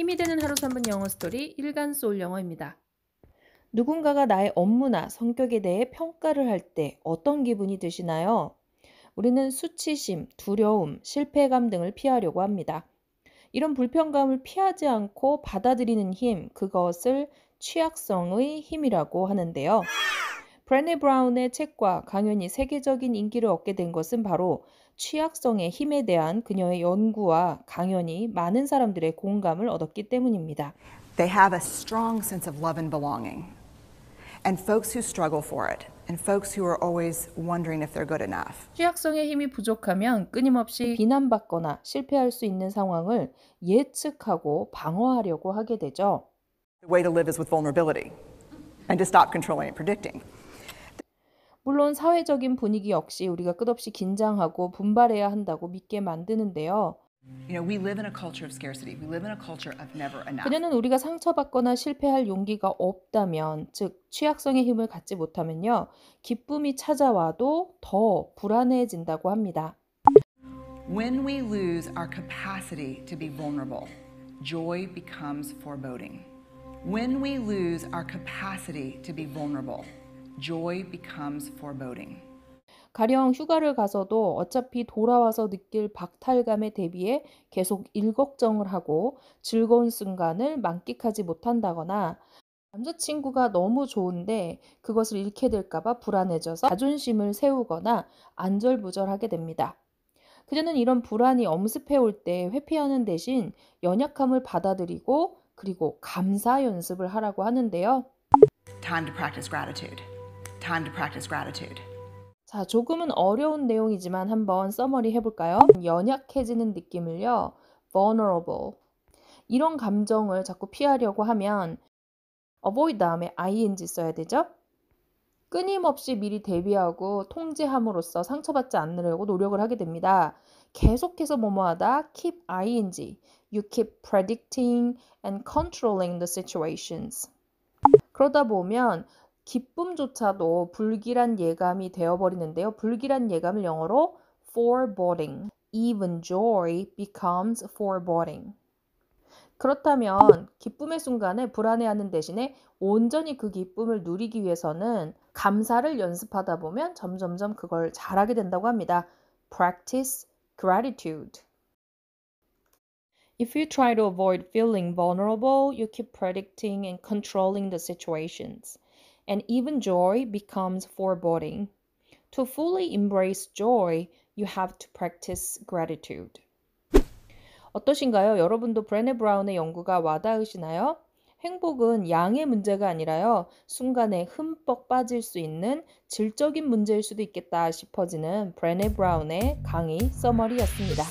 힘이 되는 하루 3분 영어 스토리 일간 소울 영어입니다. 누군가가 나의 업무나 성격에 대해 평가를 할 때 어떤 기분이 드시나요? 우리는 수치심, 두려움, 실패감 등을 피하려고 합니다. 이런 불편감을 피하지 않고 받아들이는 힘, 그것을 취약성의 힘이라고 하는데요. 브래니 브라운의 책과 강연이 세계적인 인기를 얻게 된 것은 바로 취약성의 힘에 대한 그녀의 연구와 강연이 많은 사람들의 공감을 얻었기 때문입니다. They have a strong sense of love and belonging. And folks who struggle for it. And folks who are always wondering if they're good enough. 취약성의 힘이 부족하면 끊임없이 비난받거나 실패할 수 있는 상황을 예측하고 방어하려고 하게 되죠. The way to live is with vulnerability and to stop controlling and predicting. 물론 사회적인 분위기 역시 우리가 끝없이 긴장하고 분발해야 한다고 믿게 만드는데요. 그녀는 우리가 상처받거나 실패할 용기가 없다면, 즉 취약성의 힘을 갖지 못하면요, 기쁨이 찾아와도 더 불안해진다고 합니다. When we lose our capacity to be vulnerable, joy becomes foreboding. When we lose our capacity to be vulnerable, joy becomes foreboding. 가령 휴가를 가서도 어차피 돌아와서 느낄 박탈감에 대비해 계속 일걱정을 하고 즐거운 순간을 만끽하지 못한다거나 남자친구가 너무 좋은데 그것을 잃게 될까봐 불안해져서 자존심을 세우거나 안절부절하게 됩니다. 그녀는 이런 불안이 엄습해 올 때 회피하는 대신 연약함을 받아들이고 그리고 감사 연습을 하라고 하는데요. Time to practice gratitude. time to practice gratitude. 자, 조금은 어려운 내용이지만 한번 써머리 해볼까요? 연약해지는 느낌을요. vulnerable. 이런 감정을 자꾸 피하려고 하면 avoid 다음에 ing 써야 되죠? 끊임없이 미리 대비하고 통제함으로써 상처받지 않으려고 노력을 하게 됩니다. 계속해서 뭐뭐하다 keep ing, you keep predicting and controlling the situations. 그러다 보면 기쁨조차도 불길한 예감이 되어버리는데요. 불길한 예감을 영어로 foreboding. Even joy becomes foreboding. 그렇다면 기쁨의 순간에 불안해하는 대신에 온전히 그 기쁨을 누리기 위해서는 감사를 연습하다 보면 점점점 그걸 잘하게 된다고 합니다. Practice gratitude. If you try to avoid feeling vulnerable, you keep predicting and controlling the situations. and even joy becomes foreboding. To fully embrace joy, you have to practice gratitude. 어떠신가요? 여러분도 브레네 브라운의 연구가 와닿으시나요? 행복은 양의 문제가 아니라요. 순간에 흠뻑 빠질 수 있는 질적인 문제일 수도 있겠다 싶어지는 브레네 브라운의 강의 서머리였습니다.